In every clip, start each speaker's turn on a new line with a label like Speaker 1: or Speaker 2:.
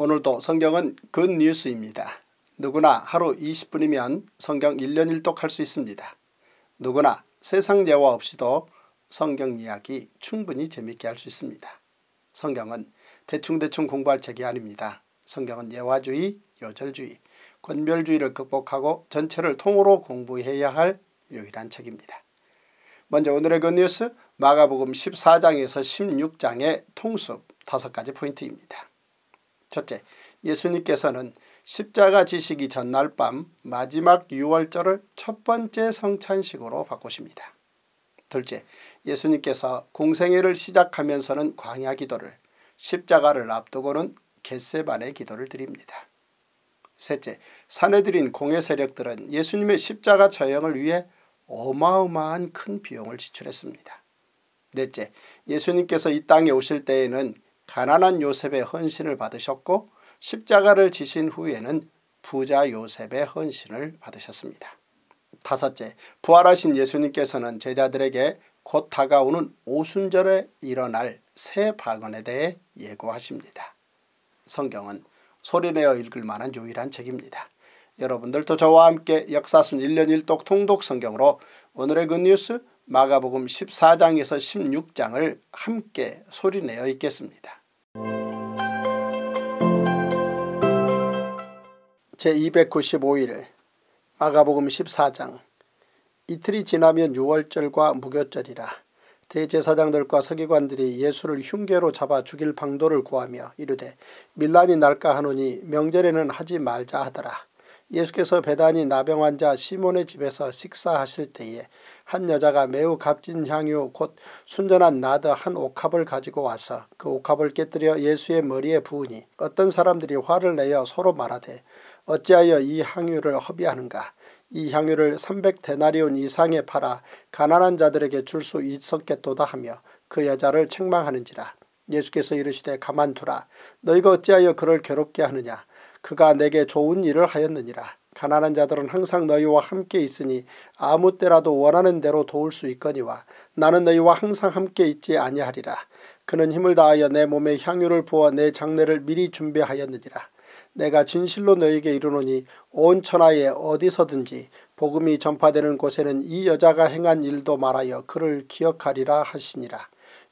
Speaker 1: 오늘도 성경은 굿 뉴스입니다. 누구나 하루 20분이면 성경 1년 1독 할 수 있습니다. 누구나 세상 예화 없이도 성경 이야기 충분히 재밌게 할 수 있습니다. 성경은 대충대충 공부할 책이 아닙니다. 성경은 예화주의, 요절주의, 권별주의를 극복하고 전체를 통으로 공부해야 할 유일한 책입니다. 먼저 오늘의 굿뉴스 마가복음 14장에서 16장의 통수 5가지 포인트입니다. 첫째, 예수님께서는 십자가 지시기 전날 밤 마지막 6월절을 첫 번째 성찬식으로 바꾸십니다. 둘째, 예수님께서 공생애를 시작하면서는 광야 기도를, 십자가를 앞두고는 겟세반의 기도를 드립니다. 셋째, 사내들인 공예 세력들은 예수님의 십자가 처형을 위해 어마어마한 큰 비용을 지출했습니다. 넷째, 예수님께서 이 땅에 오실 때에는 가난한 요셉의 헌신을 받으셨고 십자가를 지신 후에는 부자 요셉의 헌신을 받으셨습니다. 다섯째, 부활하신 예수님께서는 제자들에게 곧 다가오는 오순절에 일어날 새 박언에 대해 예고하십니다. 성경은 소리내어 읽을 만한 유일한 책입니다. 여러분들도 저와 함께 역사순 1년 1독 통독 성경으로 오늘의 굿뉴스 그 마가복음 14장에서 16장을 함께 소리내어 읽겠습니다. 제295일 마가복음 14장 이틀이 지나면 6월절과 무교절이라 대제사장들과 서기관들이 예수를 흉계로 잡아 죽일 방도를 구하며 이르되 밀란이 날까 하노니 명절에는 하지 말자 하더라. 예수께서 배단이 나병 환자 시몬의 집에서 식사하실 때에 한 여자가 매우 값진 향유 곧 순전한 나드 한 옥합을 가지고 와서 그 옥합을 깨뜨려 예수의 머리에 부으니 어떤 사람들이 화를 내어 서로 말하되 어찌하여 이 향유를 허비하는가 이 향유를 300데나리온 이상에 팔아 가난한 자들에게 줄 수 있었겠도다 하며 그 여자를 책망하는지라. 예수께서 이르시되 가만두라. 너희가 어찌하여 그를 괴롭게 하느냐. 그가 내게 좋은 일을 하였느니라. 가난한 자들은 항상 너희와 함께 있으니 아무 때라도 원하는 대로 도울 수 있거니와 나는 너희와 항상 함께 있지 아니하리라. 그는 힘을 다하여 내 몸에 향유를 부어 내 장례를 미리 준비하였느니라. 내가 진실로 너에게 이르노니 온 천하에 어디서든지 복음이 전파되는 곳에는 이 여자가 행한 일도 말하여 그를 기억하리라 하시니라.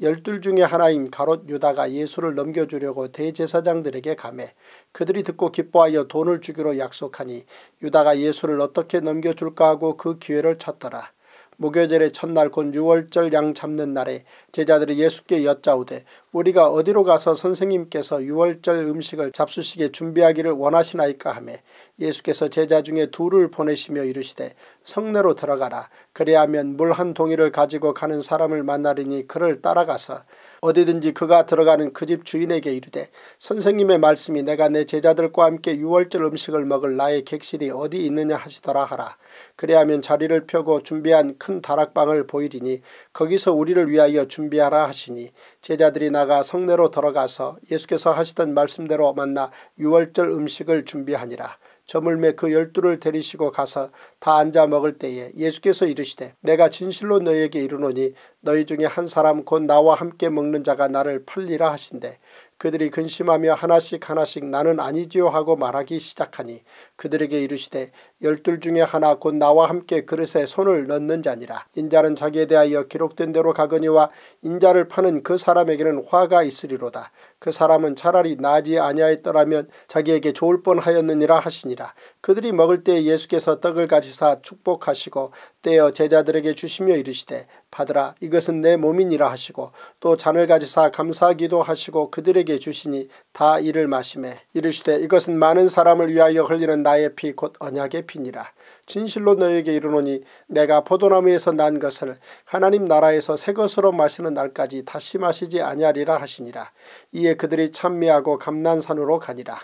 Speaker 1: 열둘 중에 하나인 가롯 유다가 예수를 넘겨주려고 대제사장들에게 감해 그들이 듣고 기뻐하여 돈을 주기로 약속하니 유다가 예수를 어떻게 넘겨줄까 하고 그 기회를 찾더라. 목요절의 첫날 곧유월절양 잡는 날에 제자들이 예수께 여짜오되 우리가 어디로 가서 선생님께서 유월절 음식을 잡수시게 준비하기를 원하시나이까 하며 예수께서 제자 중에 둘을 보내시며 이르시되 성내로 들어가라 그래하면 물 한 동이를 가지고 가는 사람을 만나리니 그를 따라가서 어디든지 그가 들어가는 그 집 주인에게 이르되 선생님의 말씀이 내가 내 제자들과 함께 유월절 음식을 먹을 나의 객실이 어디 있느냐 하시더라 하라 그래하면 자리를 펴고 준비한 큰큰 다락방을 보이리니 거기서 우리를 위하여 준비하라 하시니 제자들이 나가 성내로 들어가서 예수께서 하시던 말씀대로 만나 유월절 음식을 준비하니라. 저물매 그 열두를 데리시고 가서 다 앉아 먹을 때에 예수께서 이르시되 내가 진실로 너에게 이르노니 너희 중에 한 사람 곧 나와 함께 먹는 자가 나를 팔리라 하신대 그들이 근심하며 하나씩 하나씩 나는 아니지요 하고 말하기 시작하니 그들에게 이르시되 열둘 중에 하나 곧 나와 함께 그릇에 손을 넣는 자니라. 인자는 자기에 대하여 기록된 대로 가거니와 인자를 파는 그 사람에게는 화가 있으리로다. 그 사람은 차라리 나지 아니하였더라면 자기에게 좋을 뻔하였느니라 하시니라. 그들이 먹을 때 예수께서 떡을 가지사 축복하시고 떼어 제자들에게 주시며 이르시되 받으라 이 이것은 내 몸이니라 하시고 또 잔을 가지사 감사기도 하 하시고 그들에게 주시니 다 이를 마심에 이르시되 이것은 많은 사람을 위하여 흘리는 나의 피 곧 언약의 피니라. 진실로 너에게 이르노니 내가 포도나무에서 난 것을 하나님 나라에서 새것으로 마시는 날까지 다시 마시지 아니하리라 하시니라. 이에 그들이 찬미하고 감난산으로 가니라.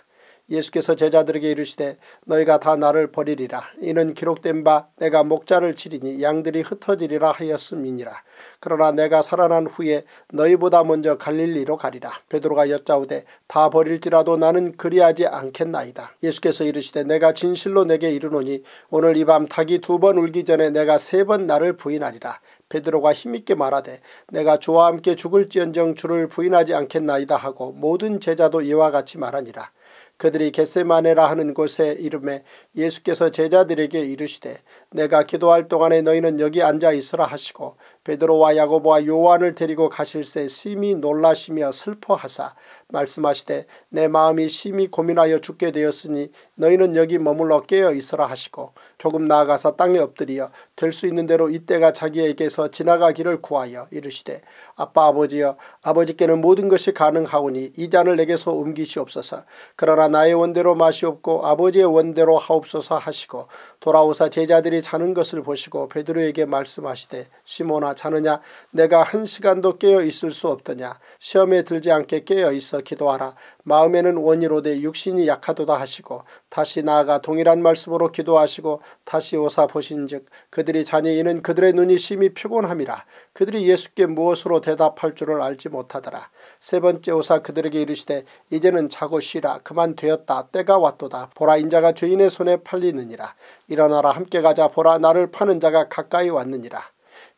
Speaker 1: 예수께서 제자들에게 이르시되 너희가 다 나를 버리리라. 이는 기록된 바 내가 목자를 치리니 양들이 흩어지리라 하였음이니라. 그러나 내가 살아난 후에 너희보다 먼저 갈릴리로 가리라. 베드로가 여짜오되 다 버릴지라도 나는 그리하지 않겠나이다. 예수께서 이르시되 내가 진실로 내게 이르노니 오늘 이 밤 닭이 두 번 울기 전에 내가 세 번 나를 부인하리라. 베드로가 힘있게 말하되 내가 주와 함께 죽을지언정 주를 부인하지 않겠나이다 하고 모든 제자도 이와 같이 말하니라. 그들이 겟세마네라 하는 곳에 이름에 예수께서 제자들에게 이르시되 내가 기도할 동안에 너희는 여기 앉아 있으라 하시고 베드로와 야고보와 요한을 데리고 가실새 심히 놀라시며 슬퍼하사 말씀하시되 내 마음이 심히 고민하여 죽게 되었으니 너희는 여기 머물러 깨어 있으라 하시고 조금 나아가서 땅에 엎드리어 될수 있는 대로 이때가 자기에게서 지나가기를 구하여 이르시되 아빠 아버지여 아버지께는 모든 것이 가능하오니 이 잔을 내게서 옮기시옵소서 그러나 나의 원대로 마시옵고 아버지의 원대로 하옵소서 하시고 돌아오사 제자들이 자는 것을 보시고 베드로에게 말씀하시되 시모나 자느냐 내가 한 시간도 깨어 있을 수 없더냐 시험에 들지 않게 깨어 있어 기도하라 마음에는 원이로되 육신이 약하도다 하시고 다시 나아가 동일한 말씀으로 기도하시고 다시 오사 보신즉 그들이 자니 이는 그들의 눈이 심히 피곤함이라 그들이 예수께 무엇으로 대답할 줄을 알지 못하더라 세 번째 오사 그들에게 이르시되 이제는 자고 쉬라 그만 되었다. 때가 왔도다. 보라 인자가 죄인의 손에 팔리느니라. 일어나라 함께 가자. 보라 나를 파는 자가 가까이 왔느니라.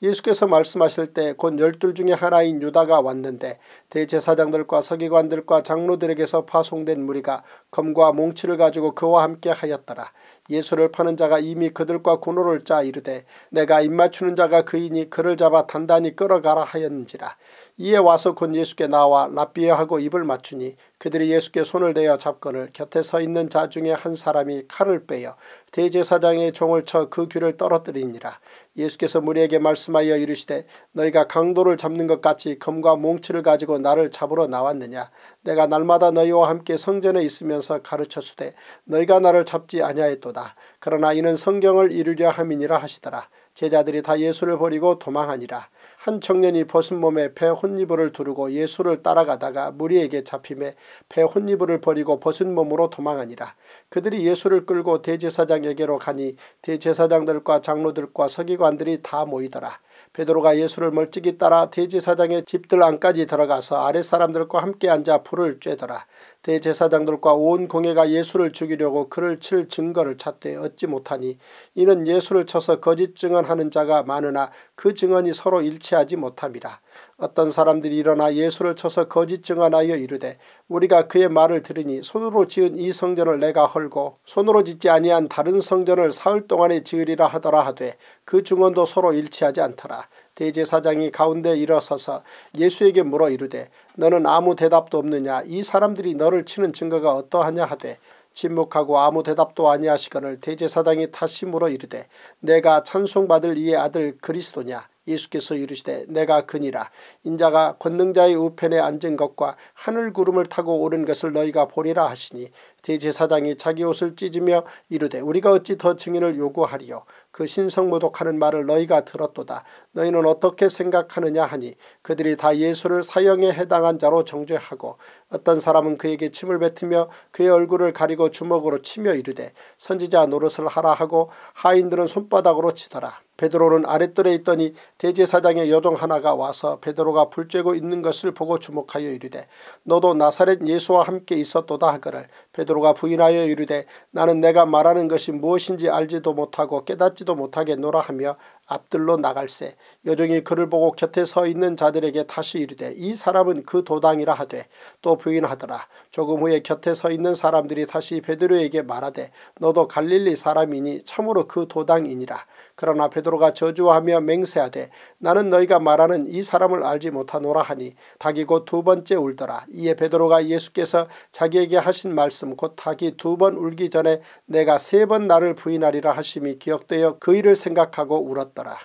Speaker 1: 예수께서 말씀하실 때 곧 열둘 중에 하나인 유다가 왔는데 대제사장들과 서기관들과 장로들에게서 파송된 무리가 검과 몽치를 가지고 그와 함께 하였더라. 예수를 파는 자가 이미 그들과 군호를 짜 이르되 내가 입맞추는 자가 그이니 그를 잡아 단단히 끌어가라 하였는지라. 이에 와서 곧 예수께 나와 라비에하고 입을 맞추니 그들이 예수께 손을 대어 잡건을 곁에 서 있는 자 중에 한 사람이 칼을 빼어 대제사장의 종을 쳐 그 귀를 떨어뜨리니라. 예수께서 무리에게 말씀하여 이르시되 너희가 강도를 잡는 것 같이 검과 몽치를 가지고 나를 잡으러 나왔느냐. 내가 날마다 너희와 함께 성전에 있으면서 가르쳤으되 너희가 나를 잡지 아니하였도다. 그러나 이는 성경을 이루려 함이니라 하시더라. 제자들이 다 예수를 버리고 도망하니라. 한 청년이 벗은 몸에 배 혼이불을 두르고 예수를 따라가다가 무리에게 잡힘에 배 혼이불을 버리고 벗은 몸으로 도망하니라. 그들이 예수를 끌고 대제사장에게로 가니 대제사장들과 장로들과 서기관들이 다 모이더라. 베드로가 예수를 멀찍이 따라 대제사장의 집들 안까지 들어가서 아랫사람들과 함께 앉아 불을 쬐더라. 대제사장들과 온공예가 예수를 죽이려고 그를 칠 증거를 찾되 얻지 못하니 이는 예수를 쳐서 거짓 증언하는 자가 많으나 그 증언이 서로 일치하지 못함이라. 어떤 사람들이 일어나 예수를 쳐서 거짓 증언하여 이르되 우리가 그의 말을 들으니 손으로 지은 이 성전을 내가 헐고 손으로 짓지 아니한 다른 성전을 사흘 동안에 지으리라 하더라 하되 그 증언도 서로 일치하지 않더라. 대제사장이 가운데 일어서서 예수에게 물어 이르되 너는 아무 대답도 없느냐 이 사람들이 너를 치는 증거가 어떠하냐 하되 침묵하고 아무 대답도 아니하시거늘 대제사장이 다시 물어 이르되 내가 찬송받을 이의 아들 그리스도냐 예수께서 이르시되 내가 그니라 인자가 권능자의 우편에 앉은 것과 하늘 구름을 타고 오른 것을 너희가 보리라 하시니 대제사장이 자기 옷을 찢으며 이르되 우리가 어찌 더 증인을 요구하리요 그 신성모독하는 말을 너희가 들었도다. 너희는 어떻게 생각하느냐 하니 그들이 다 예수를 사형에 해당한 자로 정죄하고 어떤 사람은 그에게 침을 뱉으며 그의 얼굴을 가리고 주먹으로 치며 이르되 선지자 노릇을 하라 하고 하인들은 손바닥으로 치더라. 베드로는 아랫뜰에 있더니 대제사장의 여종 하나가 와서 베드로가 불쬐고 있는 것을 보고 주목하여 이르되 너도 나사렛 예수와 함께 있었도다 하거를 베드로가 부인하여 이르되 나는 내가 말하는 것이 무엇인지 알지도 못하고 깨닫지 깨지도 못하겠노라 하며 앞들로 나갈세 여종이 그를 보고 곁에 서 있는 자들에게 다시 이르되 이 사람은 그 도당이라 하되 또 부인하더라 조금 후에 곁에 서 있는 사람들이 다시 베드로에게 말하되 너도 갈릴리 사람이니 참으로 그 도당이니라 그러나 베드로가 저주하며 맹세하되 나는 너희가 말하는 이 사람을 알지 못하노라 하니 닭이 곧 두 번째 울더라 이에 베드로가 예수께서 자기에게 하신 말씀 곧 닭이 두 번 울기 전에 내가 세 번 나를 부인하리라 하심이 기억되어 엎드그 일을 생각하고 울었더라.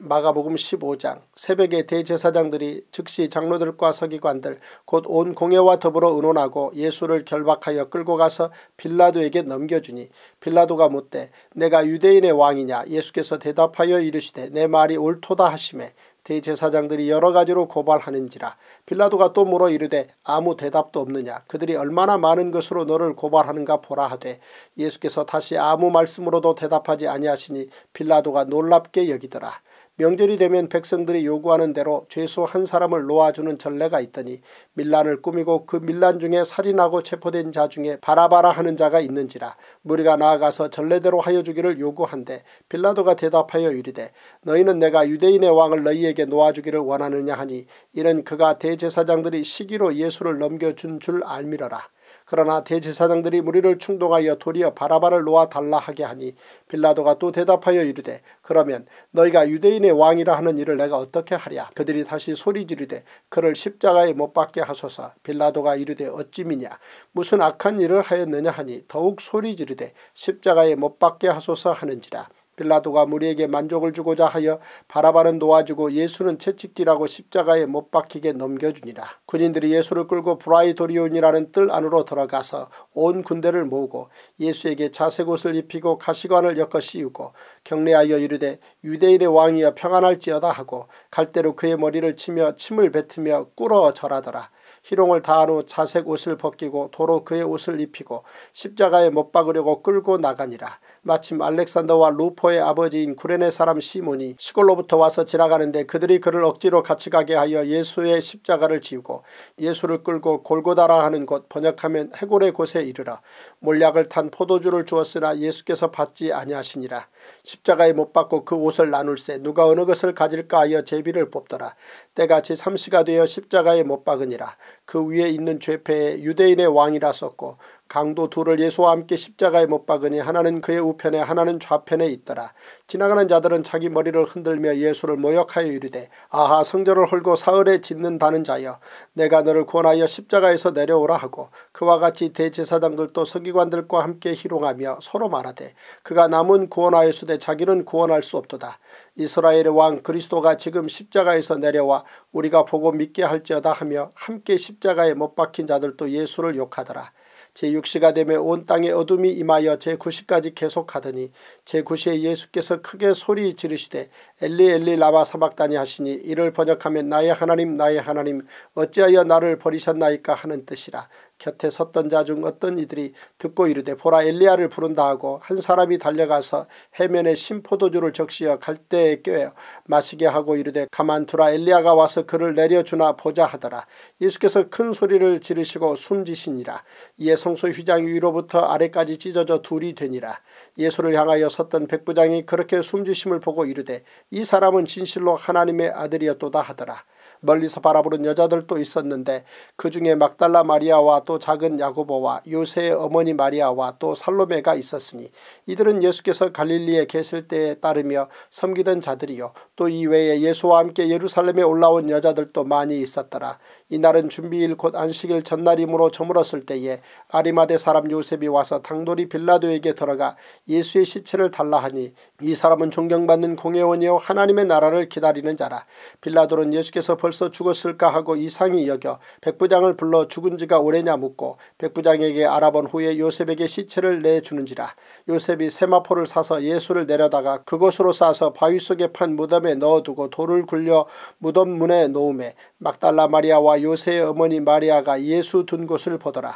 Speaker 1: 마가복음 15장 새벽에 대제사장들이 즉시 장로들과 서기관들 곧 온 공회와 더불어 의논하고 예수를 결박하여 끌고 가서 빌라도에게 넘겨주니 빌라도가 묻되 내가 유대인의 왕이냐 예수께서 대답하여 이르시되 내 말이 옳도다 하심에 대제사장들이 여러 가지로 고발하는지라 빌라도가 또 물어 이르되 아무 대답도 없느냐 그들이 얼마나 많은 것으로 너를 고발하는가 보라 하되 예수께서 다시 아무 말씀으로도 대답하지 아니하시니 빌라도가 놀랍게 여기더라 명절이 되면 백성들이 요구하는 대로 죄수 한 사람을 놓아주는 전례가 있더니 밀란을 꾸미고 그 밀란 중에 살인하고 체포된 자 중에 바라바라 하는 자가 있는지라 무리가 나아가서 전례대로 하여 주기를 요구한데 빌라도가 대답하여 이르되 너희는 내가 유대인의 왕을 너희에게 놓아주기를 원하느냐 하니 이는 그가 대제사장들이 시기로 예수를 넘겨준 줄 알미러라. 그러나 대제사장들이 무리를 충동하여 도리어 바라바를 놓아 달라 하게 하니 빌라도가 또 대답하여 이르되 그러면 너희가 유대인의 왕이라 하는 일을 내가 어떻게 하랴 그들이 다시 소리지르되 그를 십자가에 못 박게 하소서 빌라도가 이르되 어찌미냐 무슨 악한 일을 하였느냐 하니 더욱 소리지르되 십자가에 못 박게 하소서 하는지라 빌라도가 무리에게 만족을 주고자 하여 바라바는 놓아주고 예수는 채찍질하고 십자가에 못 박히게 넘겨주니라. 군인들이 예수를 끌고 브라이도리온이라는 뜰 안으로 들어가서 온 군대를 모으고 예수에게 자색옷을 입히고 가시관을 엮어 씌우고 경례하여 이르되 유대인의 왕이여 평안할지어다 하고 갈대로 그의 머리를 치며 침을 뱉으며 꿇어 절하더라. 희롱을 다한 후 자색 옷을 벗기고 도로 그의 옷을 입히고 십자가에 못 박으려고 끌고 나가니라. 마침 알렉산더와 루포의 아버지인 구레네 사람 시몬이 시골로부터 와서 지나가는데 그들이 그를 억지로 같이 가게 하여 예수의 십자가를 지우고 예수를 끌고 골고다라 하는 곳 번역하면 해골의 곳에 이르라. 몰약을 탄 포도주를 주었으나 예수께서 받지 아니하시니라. 십자가에 못 박고 그 옷을 나눌세 누가 어느 것을 가질까 하여 제비를 뽑더라. 때같이 삼시가 되어 십자가에 못 박으니라. 그 위에 있는 죄패에 유대인의 왕이라 썼고 강도 둘을 예수와 함께 십자가에 못 박으니 하나는 그의 우편에 하나는 좌편에 있더라. 지나가는 자들은 자기 머리를 흔들며 예수를 모욕하여 이르되 아하 성전을 헐고 사흘에 짓는다는 자여 내가 너를 구원하여 십자가에서 내려오라 하고 그와 같이 대제사장들도 서기관들과 함께 희롱하며 서로 말하되 그가 남은 구원하였으되 자기는 구원할 수 없도다. 이스라엘의 왕 그리스도가 지금 십자가에서 내려와 우리가 보고 믿게 할지어다 하며 함께 십자가에 못 박힌 자들도 예수를 욕하더라. 제6시가 되매 온 땅에 어둠이 임하여 제9시까지 계속하더니 제9시에 예수께서 크게 소리 지르시되 엘리 엘리 라마 사박다니 하시니 이를 번역하면 나의 하나님 나의 하나님 어찌하여 나를 버리셨나이까 하는 뜻이라 곁에 섰던 자 중 어떤 이들이 듣고 이르되 보라 엘리야를 부른다 하고 한 사람이 달려가서 해면에 신포도주를 적시어 갈대에 꿰어 마시게 하고 이르되 가만두라 엘리야가 와서 그를 내려주나 보자 하더라. 예수께서 큰 소리를 지르시고 숨지시니라. 이에 성소 휘장 위로부터 아래까지 찢어져 둘이 되니라. 예수를 향하여 섰던 백부장이 그렇게 숨지심을 보고 이르되 이 사람은 진실로 하나님의 아들이었도다 하더라. 멀리서 바라보는 여자들도 있었는데 그 중에 막달라 마리아와 또 작은 야구보와 요새의 어머니 마리아와 또 살로메가 있었으니 이들은 예수께서 갈릴리에 계실 때에 따르며 섬기던 자들이요 또 이외에 예수와 함께 예루살렘에 올라온 여자들도 많이 있었더라. 이날은 준비일 곧 안식일 전날이므로 저물었을 때에 아리마대 사람 요셉이 와서 당돌이 빌라도에게 들어가 예수의 시체를 달라 하니 이 사람은 존경받는 공예원이요 하나님의 나라를 기다리는 자라. 빌라도는 예수께서 벌써 죽었을까 하고 이상히 여겨 백부장을 불러 죽은 지가 오래냐 묻고 백부장에게 알아본 후에 요셉에게 시체를 내주는지라 요셉이 세마포를 사서 예수를 내려다가 그곳으로 싸서 바위 속에 판 무덤에 넣어두고 돌을 굴려 무덤 문에 놓음에 막달라 마리아와 요셉의 어머니 마리아가 예수 둔 곳을 보더라.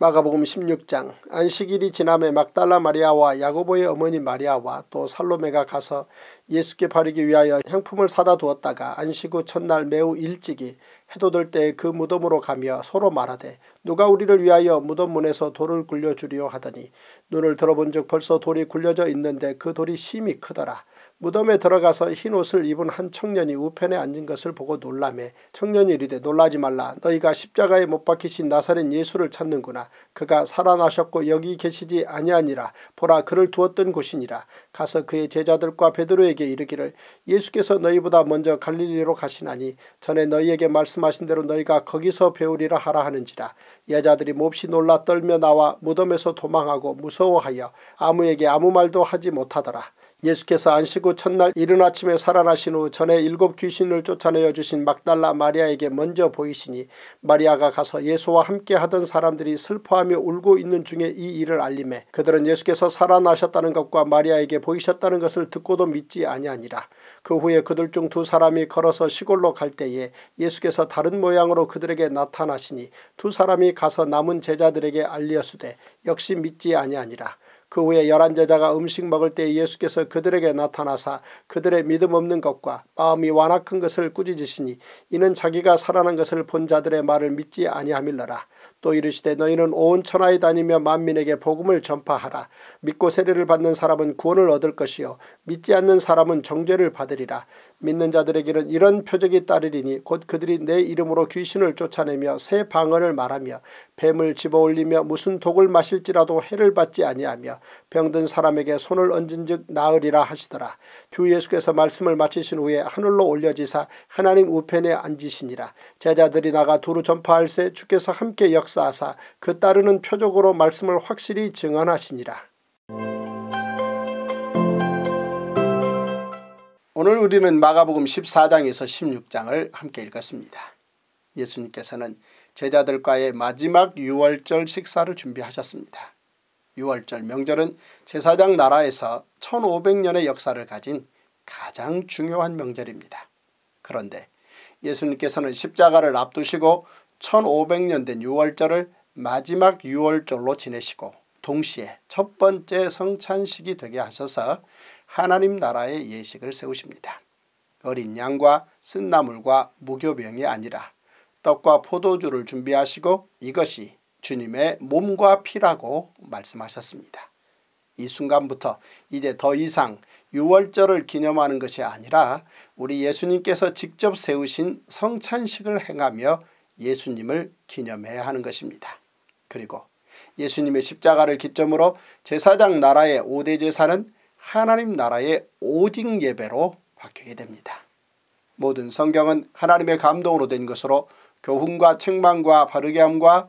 Speaker 1: 마가복음 16장 안식일이 지남에 막달라 마리아와 야고보의 어머니 마리아와 또 살로메가 가서 예수께 바르기 위하여 향품을 사다 두었다가 안식 후 첫날 매우 일찍이 해돋을 때그 무덤으로 가며 서로 말하되 누가 우리를 위하여 무덤 문에서 돌을 굴려주리요 하더니 눈을 들어본 즉 벌써 돌이 굴려져 있는데 그 돌이 심히 크더라. 무덤에 들어가서 흰 옷을 입은 한 청년이 우편에 앉은 것을 보고 놀라매 청년이 이르되 놀라지 말라 너희가 십자가에 못 박히신 나사렛 예수를 찾는구나 그가 살아나셨고 여기 계시지 아니하니라 보라 그를 두었던 곳이니라 가서 그의 제자들과 베드로에게 너에게 이르기를 예수께서 너희보다 먼저 갈릴리로 가시나니 전에 너희에게 말씀하신 대로 너희가 거기서 배우리라 하라 하는지라 여자들이 몹시 놀라 떨며 나와 무덤에서 도망하고 무서워하여 아무에게 아무 말도 하지 못하더라. 예수께서 안식 후 첫날 이른 아침에 살아나신 후 전에 일곱 귀신을 쫓아내어 주신 막달라 마리아에게 먼저 보이시니 마리아가 가서 예수와 함께 하던 사람들이 슬퍼하며 울고 있는 중에 이 일을 알림해 그들은 예수께서 살아나셨다는 것과 마리아에게 보이셨다는 것을 듣고도 믿지 아니하니라. 그 후에 그들 중 두 사람이 걸어서 시골로 갈 때에 예수께서 다른 모양으로 그들에게 나타나시니 두 사람이 가서 남은 제자들에게 알리었으되 역시 믿지 아니하니라. 그 후에 열한 제자가 음식 먹을 때 예수께서 그들에게 나타나사 그들의 믿음 없는 것과 마음이 완악한 것을 꾸짖으시니 이는 자기가 살아난 것을 본 자들의 말을 믿지 아니함일러라. 또 이르시되 너희는 온 천하에 다니며 만민에게 복음을 전파하라. 믿고 세례를 받는 사람은 구원을 얻을 것이요 믿지 않는 사람은 정죄를 받으리라. 믿는 자들에게는 이런 표적이 따르리니 곧 그들이 내 이름으로 귀신을 쫓아내며 새 방언을 말하며 뱀을 집어올리며 무슨 독을 마실지라도 해를 받지 아니하며 병든 사람에게 손을 얹은즉 나으리라 하시더라 주 예수께서 말씀을 마치신 후에 하늘로 올려지사 하나님 우편에 앉으시니라 제자들이 나가 두루 전파할새 주께서 함께 역사하사 그 따르는 표적으로 말씀을 확실히 증언하시니라 오늘 우리는 마가복음 14장에서 16장을 함께 읽었습니다. 예수님께서는 제자들과의 마지막 유월절 식사를 준비하셨습니다. 유월절 명절은 제사장 나라에서 1500년의 역사를 가진 가장 중요한 명절입니다. 그런데 예수님께서는 십자가를 앞두시고 1500년 된 6월절을 마지막 6월절로 지내시고 동시에 첫 번째 성찬식이 되게 하셔서 하나님 나라의 예식을 세우십니다. 어린 양과 쓴나물과 무교병이 아니라 떡과 포도주를 준비하시고 이것이 주님의 몸과 피라고 말씀하셨습니다. 이 순간부터 이제 더 이상 6월절을 기념하는 것이 아니라 우리 예수님께서 직접 세우신 성찬식을 행하며 예수님을 기념해야 하는 것입니다. 그리고 예수님의 십자가를 기점으로 제사장 나라의 5대 제사는 하나님 나라의 오직 예배로 바뀌게 됩니다. 모든 성경은 하나님의 감동으로 된 것으로 교훈과 책망과 바르게함과